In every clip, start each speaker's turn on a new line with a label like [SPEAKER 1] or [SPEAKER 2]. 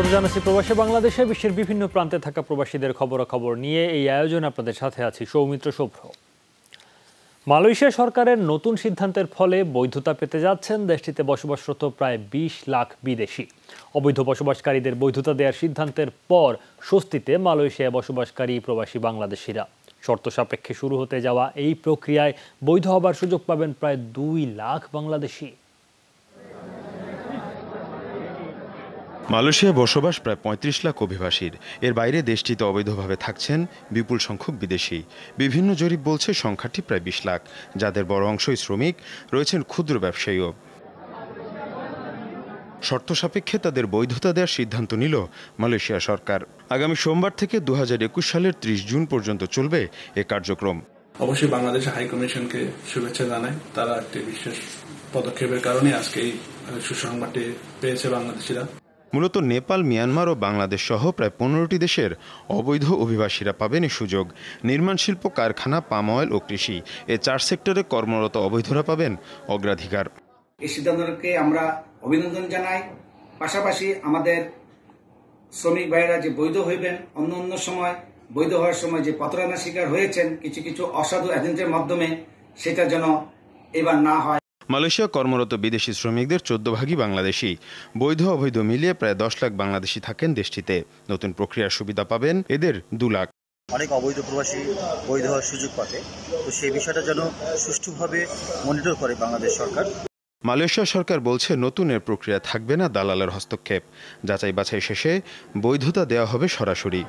[SPEAKER 1] স্বাগত জানাচ্ছি প্রবাসী বাংলাদেশে বিশ্বের বিভিন্ন প্রান্তে থাকা প্রবাসীদের খবর খবর নিয়ে এই আয়োজন আপনাদের সাথে আছি সৌমিত্র শুভ্র মালয়েশিয়া সরকারের নতুন সিদ্ধান্তের ফলে বৈধতা পেতে যাচ্ছেন দেশটিতে বসবাসরত প্রায় ২০ লাখ বিদেশি অবৈধ বসবাসকারীদের বৈধতা দেওয়ার সিদ্ধান্তের পর স্বস্তিতে মালয়েশিয়ায় বসবাসকারী প্রবাসী বাংলাদেশিরা শর্ত সাপেক্ষে শুরু হতে যাওয়া এই প্রক্রিয়ায় বৈধ হবার সুযোগ পাবেন প্রায় দুই লাখ বাংলাদেশি
[SPEAKER 2] মালয়েশিয়া বসবাস প্রায় ৩৫ লাখ অভিবাসীর এর বাইরে দেশটিতে অবৈধভাবে থাকছেন বিপুল সংখ্যক বিদেশি বিভিন্ন জরিপ বলছে সংখ্যাটি প্রায় বিশ লাখ যাদের বড় অংশই শ্রমিক রয়েছেন ক্ষুদ্র ব্যবসায়ীও শর্ত সাপেক্ষে তাদের বৈধতা দেওয়ার সিদ্ধান্ত নিল মালয়েশিয়া সরকার আগামী সোমবার থেকে দু হাজার একুশ সালের ত্রিশ জুন পর্যন্ত চলবে এ কার্যক্রম
[SPEAKER 1] অবশ্যই বাংলাদেশ হাই কমিশনকে
[SPEAKER 2] শুভেচ্ছা জানাই তারা একটি বিশেষ পদক্ষেপের কারণে আজকে এই সুসংবাদটি পেয়েছে বাংলাদেশিরা মূলত নেপাল মিয়ানমার ও বাংলাদেশ সহ প্রায় পনেরোটি দেশের অবৈধ অভিবাসীরা পাবেন এই সুযোগ নির্মাণ শিল্প কারখানা পাম অয়েল ও কৃষি এ চার সেক্টরে কর্মরত অবৈধরা পাবেন অগ্রাধিকার
[SPEAKER 3] এই সিদ্ধান্তকে আমরা অভিনন্দন জানাই পাশাপাশি আমাদের শ্রমিক ভাইরা যে বৈধ হইবেন অন্য অন্য সময় বৈধ হওয়ার সময় যে প্রতারণার শিকার হয়েছেন কিছু কিছু অসাধু এজেন্টের মাধ্যমে সেটা যেন এবার
[SPEAKER 2] না হয় মালয়েশিয়া কর্মরত বিদেশি শ্রমিকদের চোদ্দ ভাগই বাংলাদেশি বৈধ অবৈধ মিলিয়ে প্রায় দশ লাখ বাংলাদেশি থাকেন দেশটিতে নতুন প্রক্রিয়ার সুবিধা পাবেন এদের দু লাখ
[SPEAKER 3] অনেক অবৈধ প্রবাসী বৈধ হওয়ার সুযোগ পাবে তো সেই বিষয়টা যেন সুষ্ঠুভাবে মনিটর করে বাংলাদেশ সরকার
[SPEAKER 2] মালয়েশিয়া সরকার বলছে নতুন এর প্রক্রিয়া থাকবে না দালালের হস্তক্ষেপ যাচাই বাছাই শেষে বৈধতা দেওয়া হবে সরাসরি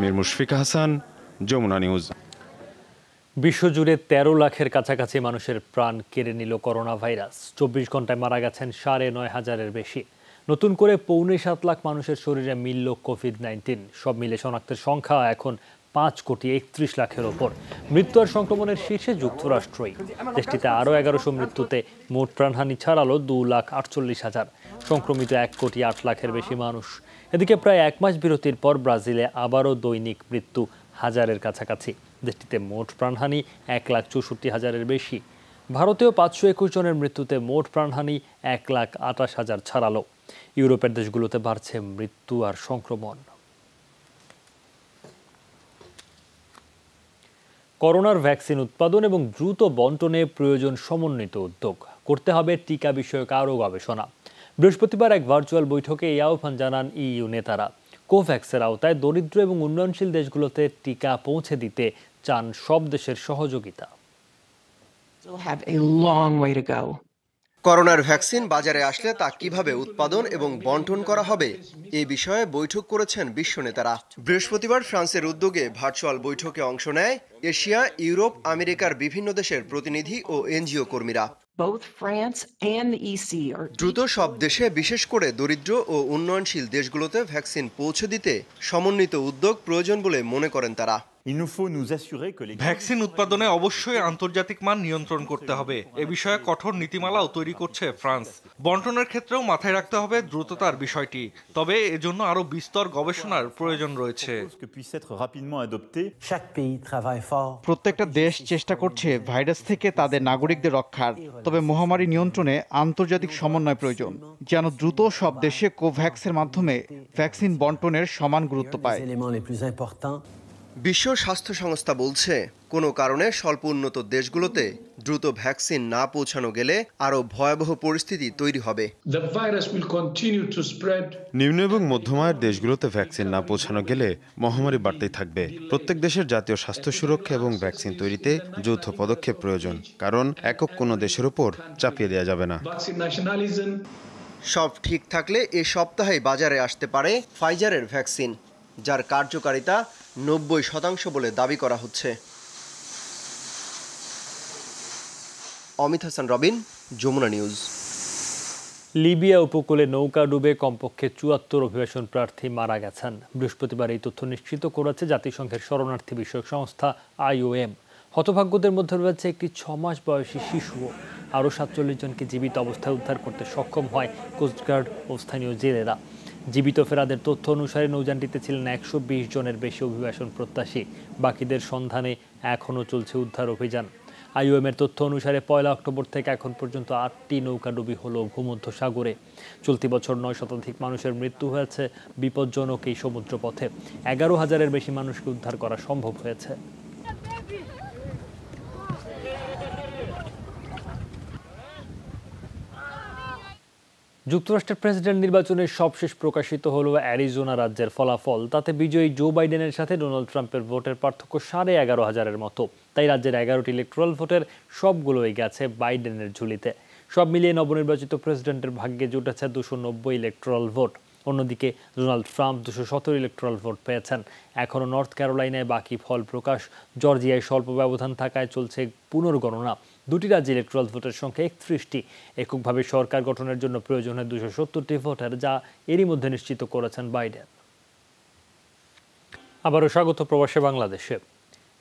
[SPEAKER 2] মীর মুশফিক হাসান যমুনা নিউজ
[SPEAKER 1] বিশ্বজুড়ে তেরো লাখের কাছাকাছি মানুষের প্রাণ কেড়ে নিল করোনা ভাইরাস চব্বিশ ঘন্টায় মারা গেছেন সাড়ে নয় হাজারের বেশি নতুন করে পৌনে সাত লাখ মানুষের শরীরে মিলল কোভিড নাইন্টিন সব মিলে শনাক্তের সংখ্যা এখন পাঁচ কোটি একত্রিশ লাখের ওপর মৃত্যু আর সংক্রমণের শীর্ষে যুক্তরাষ্ট্রই দেশটিতে আরও এগারোশো মৃত্যুতে মোট প্রাণহানি ছাড়ালো দু লাখ আটচল্লিশ হাজার সংক্রমিত এক কোটি আট লাখের বেশি মানুষ এদিকে প্রায় এক মাস বিরতির পর ব্রাজিলে আবারও দৈনিক মৃত্যু হাজারের কাছাকাছি দেশটিতে মোট প্রাণহানি এক লাখ চৌষট্টি হাজারের বেশি ভারতেও পাঁচশো একুশ জনের মৃত্যুতে মোট প্রাণহানি এক লাখ আঠাশ হাজার ছাড়ালো ইউরোপের দেশগুলোতে বাড়ছে মৃত্যু আর সংক্রমণ করোনার ভ্যাকসিন উৎপাদন এবং দ্রুত বন্টনে প্রয়োজন সমন্বিত উদ্যোগ করতে হবে টিকা বিষয়ক আরও গবেষণা বৃহস্পতিবার এক ভার্চুয়াল বৈঠকে এই আহ্বান জানান ইইউ নেতারা কোভ্যাক্সের আওতায় দরিদ্র এবং উন্নয়নশীল দেশগুলোতে টিকা পৌঁছে দিতে চান সব দেশের সহযোগিতা
[SPEAKER 3] করোনার ভ্যাকসিন বাজারে আসলে তা কিভাবে উৎপাদন এবং বন্টন করা হবে এ বিষয়ে বৈঠক করেছেন বিশ্ব নেতারা বৃহস্পতিবার ফ্রান্সের উদ্যোগে ভার্চুয়াল বৈঠকে অংশ নেয় এশিয়া ইউরোপ আমেরিকার বিভিন্ন দেশের প্রতিনিধি ও এনজিও কর্মীরা e দ্রুত সব দেশে বিশেষ করে দরিদ্র ও উন্নয়নশীল দেশগুলোতে ভ্যাকসিন পৌঁছে দিতে সমন্বিত উদ্যোগ প্রয়োজন বলে মনে করেন তারা
[SPEAKER 1] ভ্যাকসিন উৎপাদনে
[SPEAKER 3] অবশ্যই আন্তর্জাতিক মান নিয়ন্ত্রণ করতে হবে এ বিষয়ে কঠোর নীতিমালাও তৈরি করছে ফ্রান্স বন্টনের ক্ষেত্রেও মাথায় রাখতে হবে দ্রুততার বিষয়টি তবে এজন্য আরও বিস্তর গবেষণার প্রয়োজন রয়েছে প্রত্যেকটা দেশ চেষ্টা করছে ভাইরাস থেকে তাদের নাগরিকদের রক্ষার তবে মহামারী নিয়ন্ত্রণে আন্তর্জাতিক সমন্বয় প্রয়োজন যেন দ্রুত সব দেশে কোভ্যাক্সের মাধ্যমে ভ্যাকসিন বন্টনের সমান গুরুত্ব পায় বিশ্ব স্বাস্থ্য সংস্থা বলছে কোনো কারণে স্বল্প উন্নত দেশগুলোতে দ্রুত ভ্যাকসিন না পৌঁছানো গেলে আরও ভয়াবহ পরিস্থিতি তৈরি হবে
[SPEAKER 2] নিম্ন এবং মধ্যমায়ের দেশগুলোতে ভ্যাকসিন না পৌঁছানো গেলে মহামারী বাড়তেই থাকবে প্রত্যেক দেশের জাতীয় স্বাস্থ্য সুরক্ষা এবং ভ্যাকসিন তৈরিতে যৌথ পদক্ষেপ প্রয়োজন কারণ একক কোনো দেশের উপর চাপিয়ে দেওয়া যাবে না
[SPEAKER 3] সব ঠিক থাকলে এ সপ্তাহে বাজারে আসতে পারে ফাইজারের ভ্যাকসিন যার কার্যকারিতা নব্বই শতাংশ বলে দাবি করা হচ্ছে
[SPEAKER 1] অমিত হাসান রবিন যমুনা নিউজ লিবিয়া উপকূলে নৌকা ডুবে কমপক্ষে চুয়াত্তর অভিবাসন প্রার্থী মারা গেছেন বৃহস্পতিবার এই তথ্য নিশ্চিত করেছে জাতিসংঘের শরণার্থী বিষয়ক সংস্থা আইওএম হতভাগ্যদের মধ্যে রয়েছে একটি ছ মাস বয়সী শিশুও আরও সাতচল্লিশ জনকে জীবিত অবস্থায় উদ্ধার করতে সক্ষম হয় কোস্টগার্ড ও স্থানীয় জেলেরা জীবিত ফেরাদের তথ্য অনুসারে নৌযানটিতে ছিলেন একশো জনের বেশি অভিবাসন প্রত্যাশী বাকিদের সন্ধানে এখনও চলছে উদ্ধার অভিযান আইওএমের তথ্য অনুসারে পয়লা অক্টোবর থেকে এখন পর্যন্ত আটটি নৌকাডুবি হলো ভূমধ্য সাগরে চলতি বছর নয় শতাধিক মানুষের মৃত্যু হয়েছে বিপজ্জনক এই সমুদ্রপথে এগারো হাজারের বেশি মানুষকে উদ্ধার করা সম্ভব হয়েছে যুক্তরাষ্ট্রের প্রেসিডেন্ট নির্বাচনের সবশেষ প্রকাশিত হলো অ্যারিজোনা রাজ্যের ফলাফল তাতে বিজয়ী জো বাইডেনের সাথে ডোনাল্ড ট্রাম্পের ভোটের পার্থক্য সাড়ে এগারো হাজারের মতো তাই রাজ্যের এগারোটি ইলেকট্রাল ভোটের সবগুলোই গেছে বাইডেনের ঝুলিতে সব মিলিয়ে নবনির্বাচিত প্রেসিডেন্টের ভাগ্যে জুটেছে দুশো নব্বই ইলেকট্রাল ভোট অন্যদিকে ডোনাল্ড ট্রাম্প দুশো সতেরো ইলেকট্রাল ভোট পেয়েছেন এখনও নর্থ ক্যারোলাইনায় বাকি ফল প্রকাশ জর্জিয়ায় স্বল্প ব্যবধান থাকায় চলছে পুনর্গণনা দুটি রাজ্যে ইলেকট্রাল ভোটের সংখ্যা একত্রিশটি এককভাবে সরকার গঠনের জন্য প্রয়োজন হয় দুশো সত্তরটি ভোটার যা এরই মধ্যে নিশ্চিত করেছেন বাইডেন আবারও স্বাগত প্রবাসে বাংলাদেশে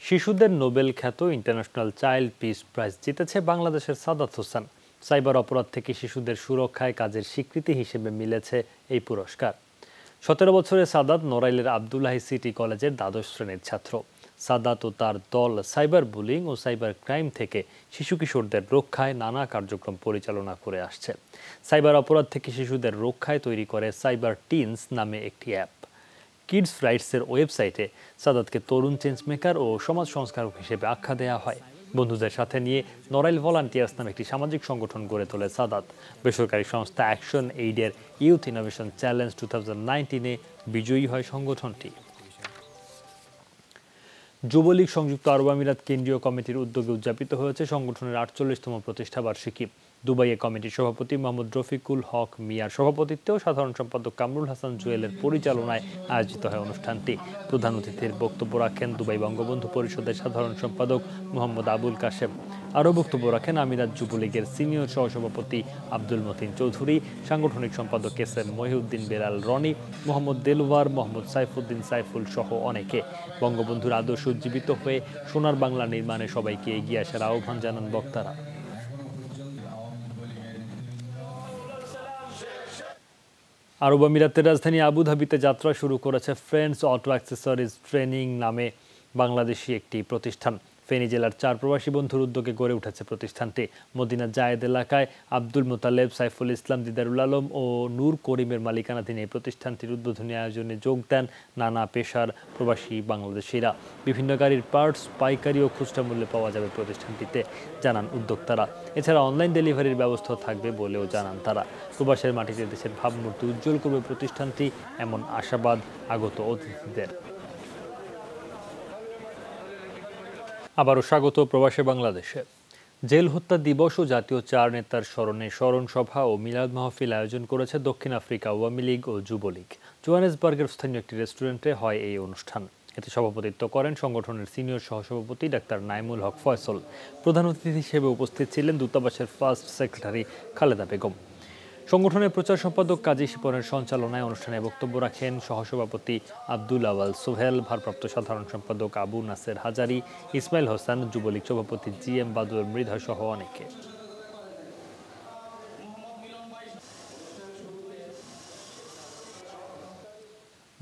[SPEAKER 1] শিশুদের নোবেল খ্যাত ইন্টারন্যাশনাল চাইল্ড পিস প্রাইজ জিতেছে বাংলাদেশের সাদাত হোসেন সাইবার অপরাধ থেকে শিশুদের সুরক্ষায় কাজের স্বীকৃতি হিসেবে মিলেছে এই পুরস্কার সতেরো বছরের সাদাত নড়াইলের আবদুল্লাহি সিটি কলেজের দ্বাদশ শ্রেণীর ছাত্র সাদাত ও তার দল সাইবার বুলিং ও সাইবার ক্রাইম থেকে শিশু কিশোরদের রক্ষায় নানা কার্যক্রম পরিচালনা করে আসছে সাইবার অপরাধ থেকে শিশুদের রক্ষায় তৈরি করে সাইবার টিনস নামে একটি অ্যাপ কিডস রাইটসের ওয়েবসাইটে সাদাতকে তরুণ চেঞ্জ মেকার ও সমাজ সংস্কারক হিসেবে আখ্যা দেওয়া হয় বন্ধুদের সাথে নিয়ে নরাইল ভলান্টিয়ার্স নামে একটি সামাজিক সংগঠন গড়ে তোলে সাদাত বেসরকারি সংস্থা অ্যাকশন এইডের youth innovation challenge two thousand নাইনটিনে বিজয়ী হয় সংগঠনটি যুবলীগ সংযুক্ত আরব আমিরাত কেন্দ্রীয় কমিটির উদ্যোগে উদযাপিত হয়েছে সংগঠনের আটচল্লিশতম প্রতিষ্ঠা বার্ষিকী দুবাইয়ে কমিটির সভাপতি মোহাম্মদ রফিকুল হক মিয়ার সভাপতিত্বে ও সাধারণ সম্পাদক কামরুল হাসান জুয়েলের পরিচালনায় আয়োজিত হয় অনুষ্ঠানটি প্রধান অতিথির বক্তব্য রাখেন দুবাই বঙ্গবন্ধু পরিষদের সাধারণ সম্পাদক মোহাম্মদ আবুল কাশেম আরও বক্তব্য রাখেন আমিরাত যুবলীগের সিনিয়র সহসভাপতি আব্দুল মতিন চৌধুরী সাংগঠনিক সম্পাদক এস এম মহিউদ্দিন বেলাল রনি মোহাম্মদ দেলওয়ার মোহাম্মদ সাইফুদ্দিন সাইফুল সহ অনেকে বঙ্গবন্ধুর আদর্শ উজ্জীবিত হয়ে সোনার বাংলা নির্মাণে সবাইকে এগিয়ে আসার আহ্বান জানান বক্তারা আরব আমিরাতের রাজধানী আবুধাবিতে যাত্রা শুরু করেছে ফ্রেন্ডস অটো অ্যাক্সেসরিজ ট্রেনিং নামে বাংলাদেশি একটি প্রতিষ্ঠান ফেনী জেলার চার প্রবাসী বন্ধুর উদ্যোগে গড়ে উঠেছে প্রতিষ্ঠানটি মদিনা জায়েদ এলাকায় আব্দুল মোতালেব সাইফুল ইসলাম দিদারুল আলম ও নূর করিমের মালিকানাধীন এই প্রতিষ্ঠানটির উদ্বোধনী আয়োজনে যোগ দেন নানা পেশার প্রবাসী বাংলাদেশিরা বিভিন্ন গাড়ির পার্টস পাইকারি ও খুচরা মূল্যে পাওয়া যাবে প্রতিষ্ঠানটিতে জানান উদ্যোক্তারা এছাড়া অনলাইন ডেলিভারির ব্যবস্থা থাকবে বলেও জানান তারা প্রবাসের মাটিতে দেশের ভাবমূর্তি উজ্জ্বল করবে প্রতিষ্ঠানটি এমন আশাবাদ আগত অতিথিদের আবারও স্বাগত প্রবাসে বাংলাদেশে জেল হত্যা দিবস ও জাতীয় চার নেতার স্মরণে স্মরণ সভা ও মিলাদ মাহফিল আয়োজন করেছে দক্ষিণ আফ্রিকা আওয়ামী লীগ ও যুবলীগ জোহানেসবার্গের স্থানীয় একটি রেস্টুরেন্টে হয় এই অনুষ্ঠান এতে সভাপতিত্ব করেন সংগঠনের সিনিয়র সহসভাপতি ডাক্তার নাইমুল হক ফয়সল প্রধান অতিথি হিসেবে উপস্থিত ছিলেন দূতাবাসের ফার্স্ট সেক্রেটারি খালেদা বেগম সংগঠনের প্রচার সম্পাদক কাজী শিপনের সঞ্চালনায় অনুষ্ঠানে বক্তব্য রাখেন সহসভাপতি আব্দুল আওয়াল সোহেল ভারপ্রাপ্ত সাধারণ সম্পাদক আবু নাসের হাজারি ইসমাইল হোসেন যুবলীগ সভাপতি জি এম বাদুর মৃধা সহ অনেকে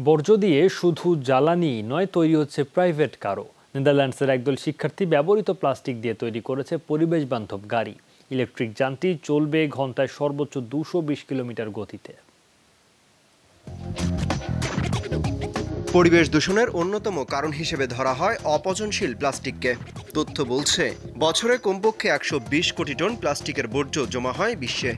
[SPEAKER 1] বর্জ্য দিয়ে শুধু জ্বালানি নয় তৈরি হচ্ছে প্রাইভেট কারও নেদারল্যান্ডসের একদল শিক্ষার্থী ব্যবহৃত প্লাস্টিক দিয়ে তৈরি করেছে পরিবেশ বান্ধব গাড়ি ইলেকট্রিক যানটি চলবে ঘন্টায় সর্বোচ্চ দুশো বিশ কিলোমিটার গতিতে
[SPEAKER 3] পরিবেশ দূষণের অন্যতম কারণ হিসেবে ধরা হয় অপচনশীল প্লাস্টিককে তথ্য বলছে বছরে কমপক্ষে একশো কোটি টন প্লাস্টিকের বর্জ্য জমা হয় বিশ্বে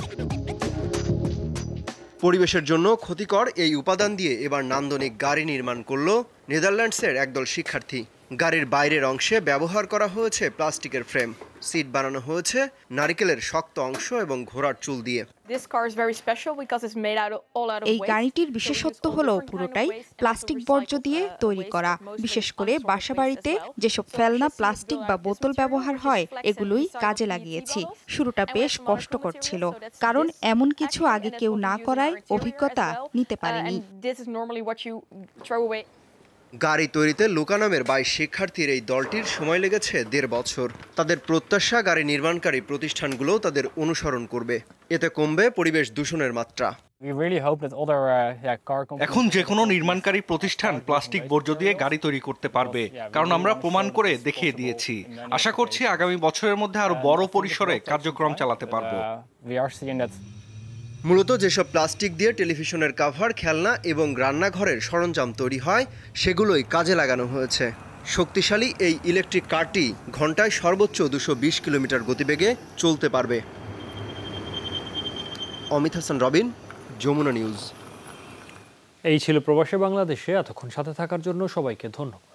[SPEAKER 3] পরিবেশের জন্য ক্ষতিকর এই উপাদান দিয়ে এবার নান্দনিক গাড়ি নির্মাণ করল নেদারল্যান্ডসের একদল শিক্ষার্থী গাড়ির বাইরের অংশে ব্যবহার করা হয়েছে প্লাস্টিকের ফ্রেম সিট বানানো হয়েছে নারিকেলের শক্ত অংশ এবং ঘোড়ার চুল দিয়ে
[SPEAKER 1] এই গাড়িটির
[SPEAKER 2] বিশেষত্ব হলো পুরোটাই প্লাস্টিক বর্জ্য দিয়ে তৈরি করা বিশেষ করে বাসাবাড়িতে যেসব ফেলনা প্লাস্টিক বা বোতল ব্যবহার হয় এগুলোই কাজে লাগিয়েছি শুরুটা বেশ কষ্টকর ছিল কারণ এমন কিছু আগে কেউ না করায় অভিজ্ঞতা নিতে uh, পারেনি
[SPEAKER 3] গাড়ি তৈরিতে লুকা নামের বাইশ শিক্ষার্থীর এই দলটির সময় লেগেছে দেড় বছর তাদের প্রত্যাশা গাড়ি নির্মাণকারী প্রতিষ্ঠানগুলো তাদের অনুসরণ করবে এতে কমবে পরিবেশ দূষণের মাত্রা uh, এখন যে কোনো নির্মাণকারী প্রতিষ্ঠান প্লাস্টিক বর্জ্য দিয়ে গাড়ি তৈরি করতে পারবে কারণ আমরা প্রমাণ করে দেখিয়ে দিয়েছি আশা করছি আগামী বছরের মধ্যে আরো বড় পরিসরে কার্যক্রম চালাতে পারবো uh, মূলত যেসব প্লাস্টিক দিয়ে টেলিভিশনের কাভার খেলনা এবং রান্নাঘরের সরঞ্জাম তৈরি হয় সেগুলোই কাজে লাগানো হয়েছে শক্তিশালী এই ইলেকট্রিক কারটি ঘন্টায় সর্বোচ্চ দুশো কিলোমিটার গতিবেগে চলতে পারবে অমিত
[SPEAKER 1] হাসান রবিন যমুনা নিউজ এই ছিল প্রবাসী বাংলাদেশে এতক্ষণ সাথে থাকার জন্য সবাইকে ধন্যবাদ